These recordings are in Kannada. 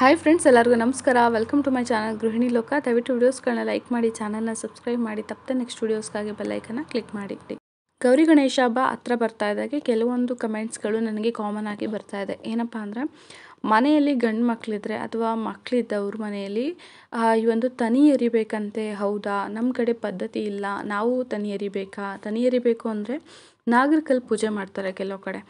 ಹಾಯ್ ಫ್ರೆಂಡ್ಸ್ ಎಲ್ಲರಿಗೂ ನಮಸ್ಕಾರ ವೆಲ್ಕಮ್ ಟು ಮೈ ಚಾನಲ್ ಗೃಹಿಣಿ ಲೋಕ ದಯವಿಟ್ಟು ವೀಡಿಯೋಸ್ಗಳನ್ನ ಲೈಕ್ ಮಾಡಿ ಚಾನಲ್ನ ಸಬ್ಸ್ಕ್ರೈಬ್ ಮಾಡಿ ತಪ್ಪದೆ ನೆಕ್ಸ್ಟ್ ವೀಡಿಯೋಸ್ಗಾಗಿ ಬೆಲ್ಲೈಕನ್ನ ಕ್ಲಿಕ್ ಮಾಡಿ ಗೌರಿ ಗಣೇಶ ಹಬ್ಬ ಹತ್ರ ಬರ್ತಾ ಇದ್ದಾಗೆ ಕೆಲವೊಂದು ಕಮೆಂಟ್ಸ್ಗಳು ನನಗೆ ಕಾಮನ್ ಆಗಿ ಬರ್ತಾ ಇದೆ ಏನಪ್ಪ ಅಂದರೆ ಮನೆಯಲ್ಲಿ ಗಂಡು ಮಕ್ಕಳಿದ್ರೆ ಅಥವಾ ಮಕ್ಕಳಿದ್ದವ್ರ ಮನೆಯಲ್ಲಿ ಈ ಒಂದು ತನಿ ಎರಿಬೇಕಂತೆ ಹೌದಾ ನಮ್ಮ ಕಡೆ ಪದ್ಧತಿ ಇಲ್ಲ ನಾವು ತನಿ ಎರಿಬೇಕಾ ತನಿ ಎರಿಬೇಕು ಅಂದರೆ ನಾಗರಕಲ್ ಪೂಜೆ ಮಾಡ್ತಾರೆ ಕೆಲವು ಕಡೆ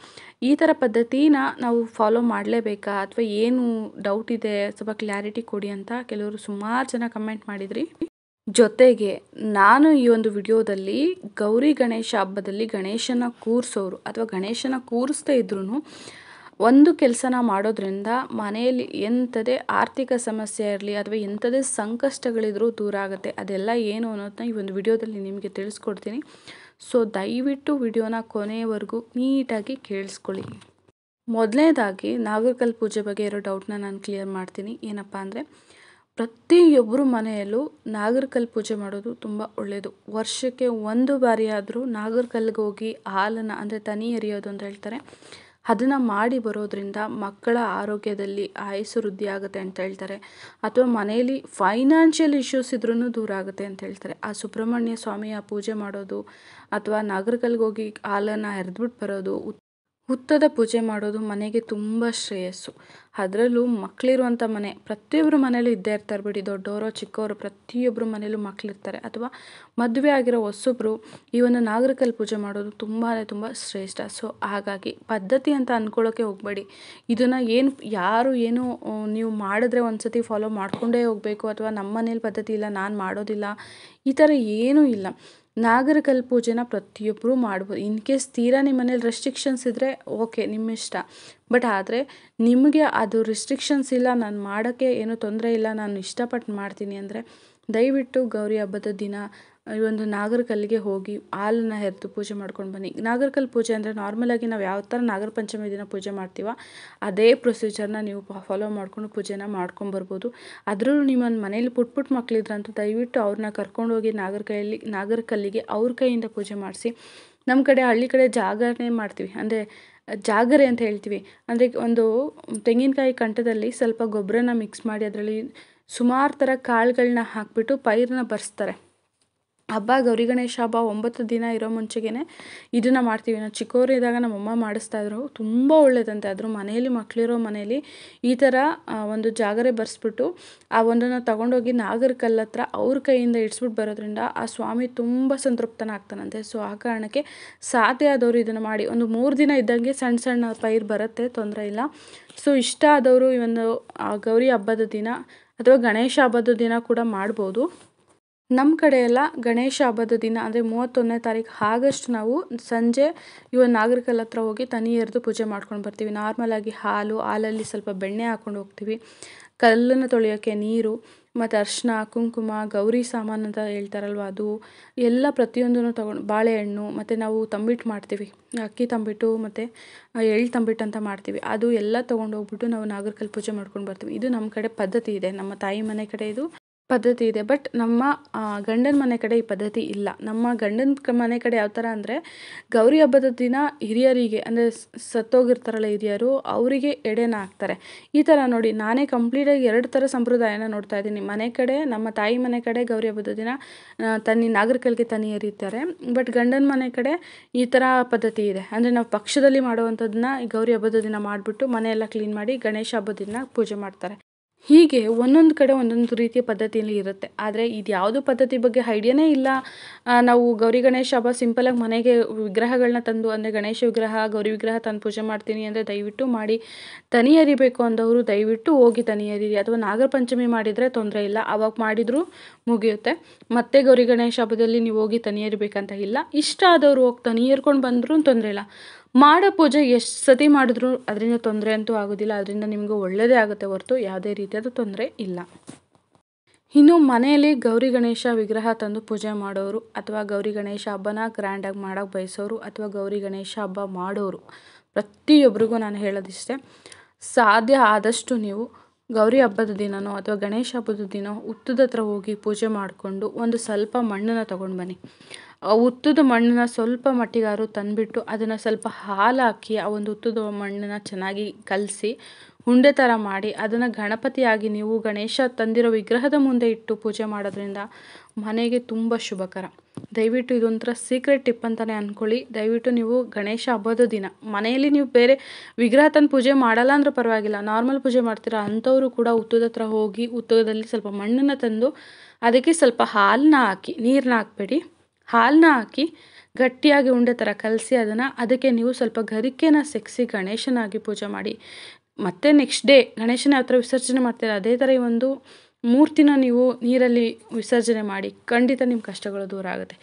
ಈ ಥರ ಪದ್ಧತಿನ ನಾವು ಫಾಲೋ ಮಾಡಲೇಬೇಕಾ ಅಥವಾ ಏನು ಡೌಟ್ ಇದೆ ಸ್ವಲ್ಪ ಕ್ಲಾರಿಟಿ ಕೊಡಿ ಅಂತ ಕೆಲವರು ಸುಮಾರು ಜನ ಕಮೆಂಟ್ ಮಾಡಿದ್ರಿ ಜೊತೆಗೆ ನಾನು ಈ ಒಂದು ವಿಡಿಯೋದಲ್ಲಿ ಗೌರಿ ಗಣೇಶ ಹಬ್ಬದಲ್ಲಿ ಗಣೇಶನ ಕೂರಿಸೋರು ಅಥವಾ ಗಣೇಶನ ಕೂರಿಸ್ತಾ ಇದ್ರೂ ಒಂದು ಕೆಲಸನ ಮಾಡೋದ್ರಿಂದ ಮನೆಯಲ್ಲಿ ಎಂಥದೇ ಆರ್ಥಿಕ ಸಮಸ್ಯೆ ಇರಲಿ ಅಥವಾ ಎಂಥದೇ ಸಂಕಷ್ಟಗಳಿದ್ರೂ ದೂರ ಆಗುತ್ತೆ ಅದೆಲ್ಲ ಏನು ಅನ್ನೋದನ್ನ ಈ ಒಂದು ವಿಡಿಯೋದಲ್ಲಿ ನಿಮಗೆ ತಿಳಿಸ್ಕೊಡ್ತೀನಿ ಸೊ ದಯವಿಟ್ಟು ವಿಡಿಯೋನ ಕೊನೆಯವರೆಗೂ ನೀಟಾಗಿ ಕೇಳಿಸ್ಕೊಳ್ಳಿ ಮೊದಲನೇದಾಗಿ ನಾಗರಕಲ್ ಪೂಜೆ ಬಗ್ಗೆ ಇರೋ ಡೌಟ್ನ ನಾನು ಕ್ಲಿಯರ್ ಮಾಡ್ತೀನಿ ಏನಪ್ಪ ಅಂದರೆ ಪ್ರತಿಯೊಬ್ಬರು ಮನೆಯಲ್ಲೂ ನಾಗರಕಲ್ ಪೂಜೆ ಮಾಡೋದು ತುಂಬ ಒಳ್ಳೆಯದು ವರ್ಷಕ್ಕೆ ಒಂದು ಬಾರಿಯಾದರೂ ಆದರೂ ಹೋಗಿ ಹಾಲನ್ನು ಅಂದರೆ ತನಿ ಎರಿಯೋದು ಅಂತ ಹೇಳ್ತಾರೆ ಅದನ್ನು ಮಾಡಿ ಬರೋದರಿಂದ ಮಕ್ಕಳ ಆರೋಗ್ಯದಲ್ಲಿ ಆಯಸ್ಸು ವೃದ್ಧಿ ಆಗುತ್ತೆ ಅಂತ ಹೇಳ್ತಾರೆ ಅಥವಾ ಮನೆಯಲ್ಲಿ ಫೈನಾನ್ಷಿಯಲ್ ಇಶ್ಯೂಸ್ ಇದ್ರೂ ದೂರ ಆಗುತ್ತೆ ಅಂತ ಹೇಳ್ತಾರೆ ಆ ಸುಬ್ರಹ್ಮಣ್ಯ ಸ್ವಾಮಿಯ ಪೂಜೆ ಮಾಡೋದು ಅಥವಾ ನಾಗರಕಲ್ಲಿಗೆ ಹೋಗಿ ಹಾಲನ್ನು ಎರೆದ್ಬಿಟ್ಟು ಬರೋದು ಹುತ್ತದ ಪೂಜೆ ಮಾಡೋದು ಮನೆಗೆ ತುಂಬ ಶ್ರೇಯಸ್ಸು ಅದರಲ್ಲೂ ಮಕ್ಕಳಿರುವಂಥ ಮನೆ ಪ್ರತಿಯೊಬ್ಬರು ಮನೇಲೂ ಇದ್ದೇ ಇರ್ತಾರೆ ಬಿಡಿ ದೊಡ್ಡವರು ಚಿಕ್ಕವರು ಪ್ರತಿಯೊಬ್ಬರು ಮನೇಲೂ ಮಕ್ಕಳಿರ್ತಾರೆ ಅಥವಾ ಮದುವೆ ಆಗಿರೋ ಹೊಸೊಬ್ಬರು ಈ ಒಂದು ನಾಗರಿಕಲ್ಲಿ ಪೂಜೆ ಮಾಡೋದು ತುಂಬಾ ತುಂಬ ಶ್ರೇಷ್ಠ ಸೊ ಹಾಗಾಗಿ ಪದ್ಧತಿ ಅಂತ ಅಂದ್ಕೊಳ್ಳೋಕೆ ಹೋಗಬೇಡಿ ಇದನ್ನು ಏನು ಯಾರು ಏನು ನೀವು ಮಾಡಿದ್ರೆ ಒಂದು ಸತಿ ಫಾಲೋ ಮಾಡಿಕೊಂಡೇ ಹೋಗಬೇಕು ಅಥವಾ ನಮ್ಮ ಮನೇಲಿ ಪದ್ಧತಿ ಇಲ್ಲ ನಾನು ಮಾಡೋದಿಲ್ಲ ಈ ಥರ ಏನೂ ಇಲ್ಲ ನಾಗರಕಲ್ ಪೂಜೆನ ಪ್ರತಿಯೊಬ್ಬರೂ ಮಾಡ್ಬೋದು ಇನ್ ಕೇಸ್ ತೀರಾ ನಿಮ್ಮ ಮನೇಲಿ ರೆಸ್ಟ್ರಿಕ್ಷನ್ಸ್ ಇದ್ದರೆ ಓಕೆ ನಿಮ್ಮ ಇಷ್ಟ ಬಟ್ ಆದರೆ ನಿಮಗೆ ಅದು ರಿಸ್ಟ್ರಿಕ್ಷನ್ಸ್ ಇಲ್ಲ ನಾನು ಮಾಡೋಕ್ಕೆ ಏನೂ ತೊಂದರೆ ಇಲ್ಲ ನಾನು ಇಷ್ಟಪಟ್ಟು ಮಾಡ್ತೀನಿ ಅಂದರೆ ದಯವಿಟ್ಟು ಗೌರಿ ಹಬ್ಬದ ದಿನ ಈ ಒಂದು ನಾಗರಕಲ್ಲಿಗೆ ಹೋಗಿ ಹಾಲನ್ನ ಹೆರೆದು ಪೂಜೆ ಮಾಡ್ಕೊಂಡು ಬನ್ನಿ ನಾಗರಕಲ್ ಪೂಜೆ ಅಂದರೆ ನಾರ್ಮಲಾಗಿ ನಾವು ಯಾವ ಥರ ನಾಗರ ಪಂಚಮಿ ದಿನ ಪೂಜೆ ಮಾಡ್ತೀವ ಅದೇ ಪ್ರೊಸೀಜರ್ನ ನೀವು ಫಾಲೋ ಮಾಡಿಕೊಂಡು ಪೂಜೆನ ಮಾಡ್ಕೊಂಡು ಅದರಲ್ಲೂ ನಿಮ್ಮ ಮನೇಲಿ ಪುಟ್ ಪುಟ್ಟ ಮಕ್ಕಳಿದ್ರಂತೂ ದಯವಿಟ್ಟು ಅವ್ರನ್ನ ಕರ್ಕೊಂಡೋಗಿ ಹೋಗಿ ನಾಗರಕಲ್ಲಿಗೆ ನಾಗರ ಅವ್ರ ಕೈಯಿಂದ ಪೂಜೆ ಮಾಡಿಸಿ ನಮ್ಮ ಕಡೆ ಹಳ್ಳಿ ಕಡೆ ಜಾಗರಣೆ ಮಾಡ್ತೀವಿ ಅಂದರೆ ಜಾಗರೆ ಅಂತ ಹೇಳ್ತೀವಿ ಅಂದರೆ ಒಂದು ತೆಂಗಿನಕಾಯಿ ಕಂಠದಲ್ಲಿ ಸ್ವಲ್ಪ ಗೊಬ್ಬರನ ಮಿಕ್ಸ್ ಮಾಡಿ ಅದರಲ್ಲಿ ಸುಮಾರು ಥರ ಕಾಳುಗಳನ್ನ ಹಾಕಿಬಿಟ್ಟು ಪೈರನ್ನ ಬರ್ಸ್ತಾರೆ ಹಬ್ಬ ಗೌರಿ ಗಣೇಶ ಹಬ್ಬ ಒಂಬತ್ತು ದಿನ ಇರೋ ಮುಂಚೆಗೇ ಇದನ್ನು ಮಾಡ್ತೀವಿ ನಾವು ಚಿಕ್ಕವರಿದ್ದಾಗ ನಮ್ಮ ನಮ್ಮಮ್ಮ ಮಾಡಿಸ್ತಾ ಇದ್ರು ತುಂಬ ಒಳ್ಳೆಯದಂತೆ ಆದರೂ ಮನೆಯಲ್ಲಿ ಮಕ್ಕಳಿರೋ ಮನೆಯಲ್ಲಿ ಈ ಥರ ಒಂದು ಜಾಗರೆ ಬರೆಸ್ಬಿಟ್ಟು ಆ ಒಂದನ್ನು ತಗೊಂಡೋಗಿ ನಾಗರ ಹತ್ರ ಅವ್ರ ಕೈಯಿಂದ ಇಡ್ಸ್ಬಿಟ್ಟು ಬರೋದ್ರಿಂದ ಆ ಸ್ವಾಮಿ ತುಂಬ ಆಗ್ತಾನಂತೆ ಸೊ ಆ ಕಾರಣಕ್ಕೆ ಸಾಧ್ಯ ಆದವರು ಇದನ್ನು ಮಾಡಿ ಒಂದು ಮೂರು ದಿನ ಇದ್ದಂಗೆ ಸಣ್ಣ ಸಣ್ಣ ಪೈರು ಬರುತ್ತೆ ತೊಂದರೆ ಇಲ್ಲ ಸೊ ಇಷ್ಟ ಆದವರು ಈ ಒಂದು ಗೌರಿ ಹಬ್ಬದ ದಿನ ಅಥವಾ ಗಣೇಶ ಹಬ್ಬದ ದಿನ ಕೂಡ ಮಾಡ್ಬೋದು ನಮ್ಮ ಕಡೆ ಎಲ್ಲ ಗಣೇಶ ಹಬ್ಬದ ದಿನ ಅಂದರೆ ಮೂವತ್ತೊಂದನೇ ತಾರೀಕು ಆಗಸ್ಟ್ ನಾವು ಸಂಜೆ ಇವ ನಾಗರಿಕಲ್ ಹತ್ರ ಹೋಗಿ ತನಿ ಎರೆದು ಪೂಜೆ ಮಾಡ್ಕೊಂಡು ಬರ್ತೀವಿ ನಾರ್ಮಲಾಗಿ ಹಾಲು ಹಾಲಲ್ಲಿ ಸ್ವಲ್ಪ ಬೆಣ್ಣೆ ಹಾಕ್ಕೊಂಡು ಹೋಗ್ತೀವಿ ಕಲ್ಲನ್ನು ತೊಳೆಯೋಕ್ಕೆ ನೀರು ಮತ್ತು ಅರ್ಶಿನ ಕುಂಕುಮ ಗೌರಿ ಸಾಮಾನು ಅಂತ ಹೇಳ್ತಾರಲ್ವ ಅದು ಎಲ್ಲ ಪ್ರತಿಯೊಂದನ್ನು ತೊಗೊಂಡು ಬಾಳೆಹಣ್ಣು ಮತ್ತು ನಾವು ತಂಬಿಟ್ಟು ಮಾಡ್ತೀವಿ ಅಕ್ಕಿ ತಂಬಿಟ್ಟು ಮತ್ತು ಎಳ್ಳು ತಂಬಿಟ್ಟು ಅಂತ ಮಾಡ್ತೀವಿ ಅದು ಎಲ್ಲ ತೊಗೊಂಡು ಹೋಗ್ಬಿಟ್ಟು ನಾವು ನಾಗರಿಕಲ್ ಪೂಜೆ ಮಾಡ್ಕೊಂಡು ಬರ್ತೀವಿ ಇದು ನಮ್ಮ ಕಡೆ ಪದ್ಧತಿ ಇದೆ ನಮ್ಮ ತಾಯಿ ಮನೆ ಕಡೆ ಇದು ಪದ್ಧತಿ ಇದೆ ಬಟ್ ನಮ್ಮ ಗಂಡನ ಮನೆ ಕಡೆ ಈ ಪದ್ಧತಿ ಇಲ್ಲ ನಮ್ಮ ಗಂಡನ ಮನೆ ಕಡೆ ಯಾವ ಥರ ಅಂದರೆ ಗೌರಿ ಹಬ್ಬದ ದಿನ ಹಿರಿಯರಿಗೆ ಅಂದರೆ ಸತ್ತೋಗಿರ್ತಾರಲ್ಲ ಹಿರಿಯರು ಅವರಿಗೆ ಎಡೆನ ಹಾಕ್ತಾರೆ ಈ ಥರ ನೋಡಿ ನಾನೇ ಕಂಪ್ಲೀಟಾಗಿ ಎರಡು ಥರ ಸಂಪ್ರದಾಯನ ನೋಡ್ತಾ ಇದ್ದೀನಿ ಮನೆ ಕಡೆ ನಮ್ಮ ತಾಯಿ ಮನೆ ಕಡೆ ಗೌರಿ ಹಬ್ಬದ ದಿನ ತನ್ನಿ ನಾಗರಿಕಲ್ಗೆ ತನ್ನಿ ಎರೀತಾರೆ ಬಟ್ ಗಂಡನ ಮನೆ ಕಡೆ ಈ ಥರ ಪದ್ಧತಿ ಇದೆ ಅಂದರೆ ನಾವು ಪಕ್ಷದಲ್ಲಿ ಮಾಡುವಂಥದ್ದನ್ನ ಗೌರಿ ಹಬ್ಬದ ದಿನ ಮಾಡಿಬಿಟ್ಟು ಮನೆಯೆಲ್ಲ ಕ್ಲೀನ್ ಮಾಡಿ ಗಣೇಶ ಹಬ್ಬದ ದಿನ ಪೂಜೆ ಮಾಡ್ತಾರೆ ಹೀಗೆ ಒಂದೊಂದು ಕಡೆ ಒಂದೊಂದು ರೀತಿಯ ಪದ್ಧತಿಯಲ್ಲಿ ಇರುತ್ತೆ ಆದರೆ ಇದು ಯಾವುದು ಪದ್ಧತಿ ಬಗ್ಗೆ ಐಡಿಯಾನೇ ಇಲ್ಲ ನಾವು ಗೌರಿ ಗಣೇಶ ಹಬ್ಬ ಸಿಂಪಲಾಗಿ ಮನೆಗೆ ವಿಗ್ರಹಗಳನ್ನ ತಂದು ಅಂದರೆ ಗಣೇಶ ವಿಗ್ರಹ ಗೌರಿ ವಿಗ್ರಹ ತಂದು ಪೂಜೆ ಮಾಡ್ತೀನಿ ಅಂದರೆ ದಯವಿಟ್ಟು ಮಾಡಿ ತನಿ ಎರಿಬೇಕು ಅಂದವರು ದಯವಿಟ್ಟು ಹೋಗಿ ತನಿ ಅಥವಾ ನಾಗರ ಪಂಚಮಿ ಮಾಡಿದರೆ ತೊಂದರೆ ಇಲ್ಲ ಅವಾಗ ಮಾಡಿದರೂ ಮುಗಿಯುತ್ತೆ ಮತ್ತೆ ಗೌರಿ ಗಣೇಶ ಹಬ್ಬದಲ್ಲಿ ನೀವು ಹೋಗಿ ತನಿ ಎರಿಬೇಕಂತ ಇಲ್ಲ ಇಷ್ಟ ಆದವರು ಹೋಗಿ ತನಿ ಎರ್ಕೊಂಡು ಬಂದರೂ ತೊಂದರೆ ಇಲ್ಲ ಮಾಡೋ ಪೂಜೆ ಎಷ್ಟು ಸತಿ ಮಾಡಿದ್ರು ಅದರಿಂದ ತೊಂದರೆ ಅಂತೂ ಆಗೋದಿಲ್ಲ ಅದರಿಂದ ನಿಮಗೆ ಒಳ್ಳೆಯದೇ ಆಗುತ್ತೆ ಹೊರತು ಯಾವುದೇ ರೀತಿಯಾದ ತೊಂದರೆ ಇಲ್ಲ ಇನ್ನು ಮನೆಯಲ್ಲಿ ಗೌರಿ ಗಣೇಶ ವಿಗ್ರಹ ತಂದು ಪೂಜೆ ಮಾಡೋರು ಅಥವಾ ಗೌರಿ ಗಣೇಶ ಹಬ್ಬನ ಗ್ರ್ಯಾಂಡಾಗಿ ಮಾಡೋಕ್ಕೆ ಬಯಸೋರು ಅಥವಾ ಗೌರಿ ಗಣೇಶ ಹಬ್ಬ ಮಾಡೋರು ಪ್ರತಿಯೊಬ್ಬರಿಗೂ ನಾನು ಹೇಳೋದಿಷ್ಟೇ ಸಾಧ್ಯ ಆದಷ್ಟು ನೀವು ಗೌರಿ ಹಬ್ಬದ ದಿನನೋ ಅಥವಾ ಗಣೇಶ ಹಬ್ಬದ ದಿನ ಹುತ್ತದ ಹತ್ರ ಹೋಗಿ ಪೂಜೆ ಮಾಡಿಕೊಂಡು ಒಂದು ಸ್ವಲ್ಪ ಮಣ್ಣನ್ನು ತೊಗೊಂಡು ಬನ್ನಿ ಉತ್ತದ ಮಣ್ಣನ್ನ ಸ್ವಲ್ಪ ಮಟ್ಟಿಗಾರು ತಂದುಬಿಟ್ಟು ಅದನ್ನು ಸ್ವಲ್ಪ ಹಾಲಾಕಿ ಆ ಒಂದು ಉತ್ತದ ಮಣ್ಣನ್ನು ಚೆನ್ನಾಗಿ ಕಲಸಿ ಉಂಡೆ ಥರ ಮಾಡಿ ಅದನ್ನು ಗಣಪತಿಯಾಗಿ ನೀವು ಗಣೇಶ ತಂದಿರೋ ವಿಗ್ರಹದ ಮುಂದೆ ಇಟ್ಟು ಪೂಜೆ ಮಾಡೋದ್ರಿಂದ ಮನೆಗೆ ತುಂಬ ಶುಭಕರ ದಯವಿಟ್ಟು ಇದೊಂಥರ ಸೀಕ್ರೆಟ್ ಟಿಪ್ ಅಂತಲೇ ಅಂದ್ಕೊಳ್ಳಿ ದಯವಿಟ್ಟು ನೀವು ಗಣೇಶ ಹಬ್ಬದ ದಿನ ಮನೆಯಲ್ಲಿ ನೀವು ಬೇರೆ ವಿಗ್ರಹ ತಂದು ಪೂಜೆ ಮಾಡಲ್ಲ ಅಂದ್ರೆ ಪರವಾಗಿಲ್ಲ ನಾರ್ಮಲ್ ಪೂಜೆ ಮಾಡ್ತೀರ ಅಂಥವರು ಕೂಡ ಉತ್ತದ ಹತ್ರ ಹೋಗಿ ಉತ್ತದಲ್ಲಿ ಸ್ವಲ್ಪ ಮಣ್ಣನ್ನು ತಂದು ಅದಕ್ಕೆ ಸ್ವಲ್ಪ ಹಾಲನ್ನ ಹಾಕಿ ನೀರನ್ನ ಹಾಕ್ಬೇಡಿ ಹಾಲನ್ನ ಹಾಕಿ ಗಟ್ಟಿಯಾಗಿ ಉಂಡೆ ಥರ ಕಲಸಿ ಅದನ್ನು ಅದಕ್ಕೆ ನೀವು ಸ್ವಲ್ಪ ಗರಿಕೆನ ಸೆಕ್ಸಿ ಗಣೇಶನಾಗಿ ಪೂಜೆ ಮಾಡಿ ಮತ್ತೆ ನೆಕ್ಸ್ಟ್ ಡೇ ಗಣೇಶನ ಯಾವ ಥರ ವಿಸರ್ಜನೆ ಮಾಡ್ತೀರ ಅದೇ ಥರ ಈ ಒಂದು ಮೂರ್ತಿನ ನೀವು ನೀರಲ್ಲಿ ವಿಸರ್ಜನೆ ಮಾಡಿ ಖಂಡಿತ ನಿಮ್ಮ ಕಷ್ಟಗಳು ದೂರ ಆಗುತ್ತೆ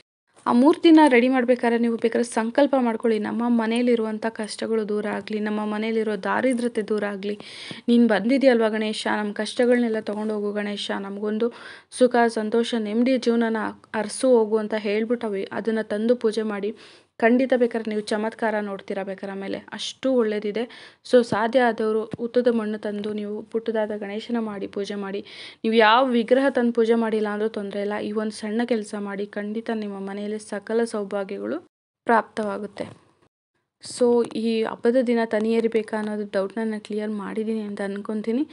ಆ ಮೂರ್ತಿನ ರೆಡಿ ಮಾಡ್ಬೇಕಾದ್ರೆ ನೀವು ಬೇಕಾದ್ರೆ ಸಂಕಲ್ಪ ಮಾಡ್ಕೊಳ್ಳಿ ನಮ್ಮ ಮನೆಯಲ್ಲಿರುವಂಥ ಕಷ್ಟಗಳು ದೂರ ಆಗಲಿ ನಮ್ಮ ಮನೆಯಲ್ಲಿರೋ ದಾರಿದ್ರತೆ ದೂರ ಆಗಲಿ ನೀನು ಬಂದಿದೆಯಲ್ವ ಗಣೇಶ ನಮ್ಮ ಕಷ್ಟಗಳನ್ನೆಲ್ಲ ತೊಗೊಂಡೋಗು ಗಣೇಶ ನಮಗೊಂದು ಸುಖ ಸಂತೋಷ ನೆಮ್ಮದಿಯ ಜೀವನನ ಅರಸು ಹೋಗು ಅಂತ ಹೇಳ್ಬಿಟ್ಟು ಅದನ್ನು ತಂದು ಪೂಜೆ ಮಾಡಿ ಖಂಡಿತ ಬೇಕಾದ್ರೆ ನೀವು ಚಮತ್ಕಾರ ನೋಡ್ತೀರಾ ಬೇಕಾರ ಮೇಲೆ ಅಷ್ಟು ಒಳ್ಳೆಯದಿದೆ ಸೊ ಸಾಧ್ಯ ಆದವರು ಉತ್ತದ ಮಣ್ಣು ತಂದು ನೀವು ಪುಟ್ಟದಾದ ಗಣೇಶನ ಮಾಡಿ ಪೂಜೆ ಮಾಡಿ ನೀವು ಯಾವ ವಿಗ್ರಹ ತಂದು ಪೂಜೆ ಮಾಡಿಲ್ಲ ಅಂದರೂ ತೊಂದರೆ ಇಲ್ಲ ಈ ಒಂದು ಸಣ್ಣ ಕೆಲಸ ಮಾಡಿ ಖಂಡಿತ ನಿಮ್ಮ ಮನೆಯಲ್ಲಿ ಸಕಲ ಸೌಭಾಗ್ಯಗಳು ಪ್ರಾಪ್ತವಾಗುತ್ತೆ ಸೊ ಈ ಹಬ್ಬದ ದಿನ ತನಿ ಏರಿಬೇಕಾ ಅನ್ನೋದು ಡೌಟ್ನ ನಾನು ಕ್ಲಿಯರ್ ಮಾಡಿದ್ದೀನಿ ಅಂತ ಅಂದ್ಕೊತೀನಿ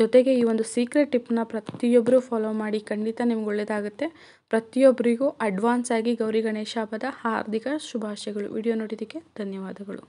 ಜೊತೆಗೆ ಈ ಒಂದು ಸೀಕ್ರೆಟ್ ಟಿಪ್ನ ಪ್ರತಿಯೊಬ್ಬರು ಫಾಲೋ ಮಾಡಿ ಖಂಡಿತ ನಿಮ್ಗೆ ಒಳ್ಳೆಯದಾಗುತ್ತೆ ಪ್ರತಿಯೊಬ್ಬರಿಗೂ ಅಡ್ವಾನ್ಸ್ ಆಗಿ ಗೌರಿ ಗಣೇಶ ಹಬ್ಬದ ಹಾರ್ದಿಕ ಶುಭಾಶಯಗಳು ವಿಡಿಯೋ ನೋಡಿದ್ದಕ್ಕೆ ಧನ್ಯವಾದಗಳು